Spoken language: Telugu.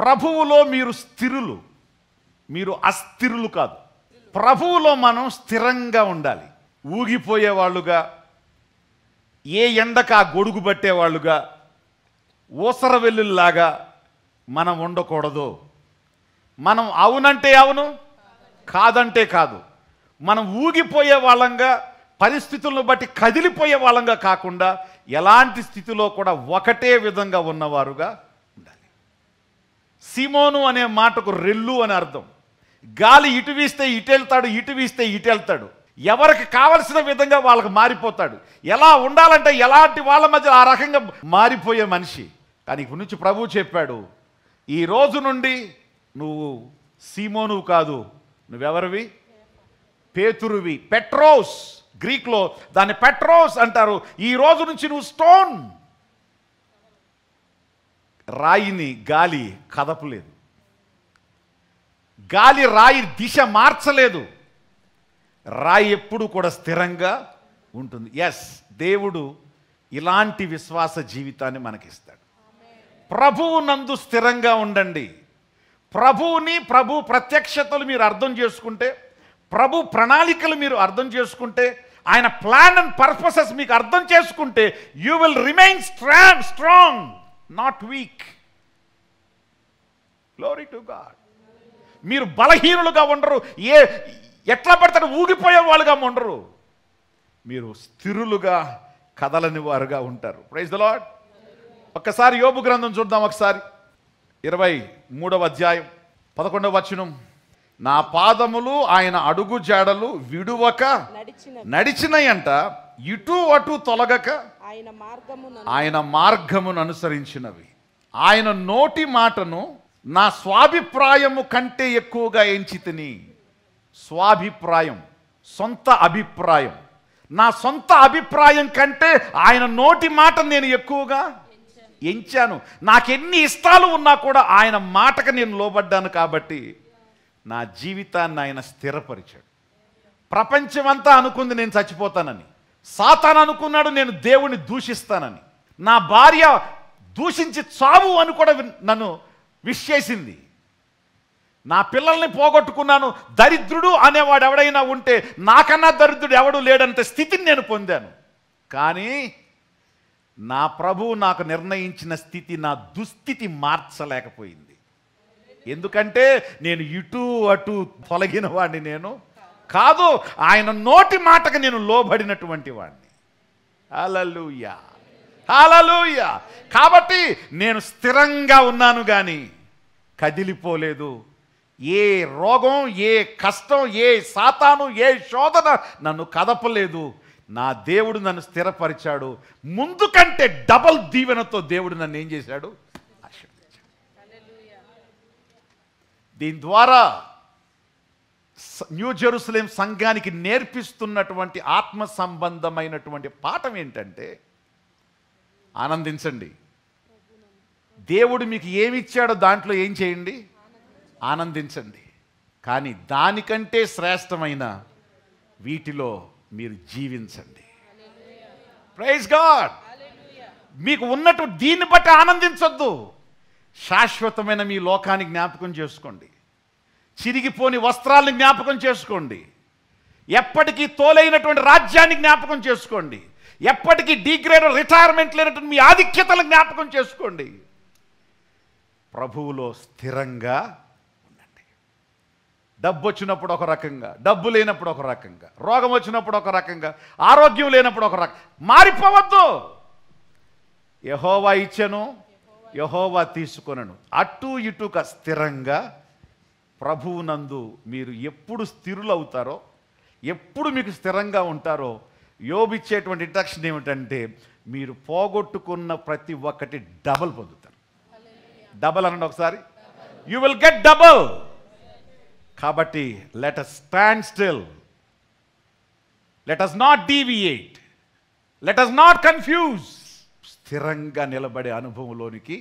ప్రభువులో మీరు స్థిరులు మీరు అస్థిరులు కాదు ప్రభువులో మనం స్థిరంగా ఉండాలి ఊగిపోయేవాళ్ళుగా ఏ ఎండకు ఆ గొడుగు పట్టేవాళ్ళుగా ఊసర వెల్లుల్లాగా మనం ఉండకూడదు మనం అవునంటే అవును కాదంటే కాదు మనం ఊగిపోయే వాళ్ళంగా పరిస్థితులను బట్టి కదిలిపోయే వాళ్ళంగా కాకుండా ఎలాంటి స్థితిలో కూడా ఒకటే విధంగా ఉన్నవారుగా సిమోను అనే మాటకు రెల్లు అని అర్థం గాలి ఇటు వీస్తే ఇటెళ్తాడు ఇటు వీస్తే ఇటెళ్తాడు ఎవరికి కావలసిన విధంగా వాళ్ళకి మారిపోతాడు ఎలా ఉండాలంటే ఎలాంటి వాళ్ళ మధ్య ఆ రకంగా మారిపోయే మనిషి కానీ ఇప్పటి నుంచి ప్రభువు చెప్పాడు ఈ రోజు నుండి నువ్వు సీమోనువు కాదు నువ్వెవరివి పేతురువి పెట్రోస్ గ్రీక్లో దాన్ని పెట్రోస్ అంటారు ఈ రోజు నుంచి నువ్వు స్టోన్ రాయిని గాలి కదపలేదు గాలి రాయి దిశ మార్చలేదు రాయి ఎప్పుడు కూడా స్థిరంగా ఉంటుంది ఎస్ దేవుడు ఇలాంటి విశ్వాస జీవితాన్ని మనకిస్తాడు ప్రభువు నందు స్థిరంగా ఉండండి ప్రభువుని ప్రభు ప్రత్యక్షతలు మీరు అర్థం చేసుకుంటే ప్రభు ప్రణాళికలు మీరు అర్థం చేసుకుంటే ఆయన ప్లాన్ అండ్ పర్పసెస్ మీకు అర్థం చేసుకుంటే you will remain strong strong not weak glory to God మీరు బలహీనులుగా ఉండరు ఏ ఎట్లా పడతారు ఊగిపోయే వాళ్ళుగా ఉండరు మీరు స్థిరులుగా కదలని వారుగా ఉంటారు ప్రైజ్ ద లాడ్ ఒక్కసారి యోబు గ్రంథం చూద్దాం ఒకసారి ఇరవై మూడవ అధ్యాయం పదకొండవ వచనం నా పాదములు ఆయన అడుగు జాడలు విడువక నడిచినయంట ఇటు అటు తొలగక ఆయన మార్గమును అనుసరించినవి ఆయన నోటి మాటను నా స్వాభిప్రాయము కంటే ఎక్కువగా తిని స్వాభిప్రాయం సొంత అభిప్రాయం నా సొంత అభిప్రాయం కంటే ఆయన నోటి మాట నేను ఎక్కువగా ఎంచాను నాకెన్ని ఇష్టాలు ఉన్నా కూడా ఆయన మాటకు నేను లోబడ్డాను కాబట్టి నా జీవితాన్ని ఆయన స్థిరపరిచాడు ప్రపంచమంతా అనుకుంది నేను చచ్చిపోతానని సాతాన్ అనుకున్నాడు నేను దేవుణ్ణి దూషిస్తానని నా భార్య దూషించి చావు అని కూడా నన్ను విష్ చేసింది నా పిల్లల్ని పోగొట్టుకున్నాను దరిద్రుడు అనేవాడు ఎవడైనా ఉంటే నాకన్నా దరిద్రుడు ఎవడు లేడంత స్థితిని నేను పొందాను కానీ నా ప్రభు నాకు నిర్ణయించిన స్థితి నా దుస్థితి మార్చలేకపోయింది ఎందుకంటే నేను ఇటు అటు తొలగిన వాడిని నేను కాదు ఆయన నోటి మాటకు నేను లోబడినటువంటి వాడిని అలలుయా అలలుయ కాబట్టి నేను స్థిరంగా ఉన్నాను కానీ కదిలిపోలేదు ఏ రోగం ఏ కష్టం ఏ సాతాను ఏ శోధన నన్ను కదపలేదు నా దేవుడు నన్ను స్థిరపరిచాడు ముందు కంటే డబల్ దీవెనతో దేవుడు నన్ను ఏం చేశాడు దీని ద్వారా న్యూ జెరూసలేం సంఘానికి నేర్పిస్తున్నటువంటి ఆత్మ సంబంధమైనటువంటి పాఠం ఏంటంటే ఆనందించండి దేవుడు మీకు ఏమిచ్చాడో దాంట్లో ఏం చేయండి ఆనందించండి కానీ దానికంటే శ్రేష్టమైన వీటిలో మీరు జీవించండి ప్రైజ్ గాడ్ మీకు ఉన్నట్టు దీన్ని బట్టి ఆనందించొద్దు శాశ్వతమైన మీ లోకాన్ని జ్ఞాపకం చేసుకోండి చిరిగిపోని వస్త్రాలను జ్ఞాపకం చేసుకోండి ఎప్పటికీ తోలైనటువంటి రాజ్యాన్ని జ్ఞాపకం చేసుకోండి ఎప్పటికీ డిగ్రేడ్ రిటైర్మెంట్ లేనటువంటి మీ ఆధిక్యతలు జ్ఞాపకం చేసుకోండి ప్రభువులో స్థిరంగా ఉండండి డబ్బు వచ్చినప్పుడు ఒక రకంగా డబ్బు లేనప్పుడు ఒక రకంగా రోగం వచ్చినప్పుడు ఒక రకంగా ఆరోగ్యం లేనప్పుడు ఒక రకం మారిపోవద్దు యహోవా ఇచ్చను యహోవా తీసుకొనను అటు ఇటుక స్థిరంగా ప్రభువునందు మీరు ఎప్పుడు స్థిరులవుతారో ఎప్పుడు మీకు స్థిరంగా ఉంటారో యోబిచ్చేటువంటి ఇంట్రక్షన్ ఏమిటంటే మీరు పోగొట్టుకున్న ప్రతి ఒక్కటి డబల్ పొందుతారు డబల్ అనండి ఒకసారి యూ విల్ గెట్ డబల్ కాబట్టి let us stand still let us not deviate let us not confuse స్థిరంగా నిలబడే అనుభవంలోనికి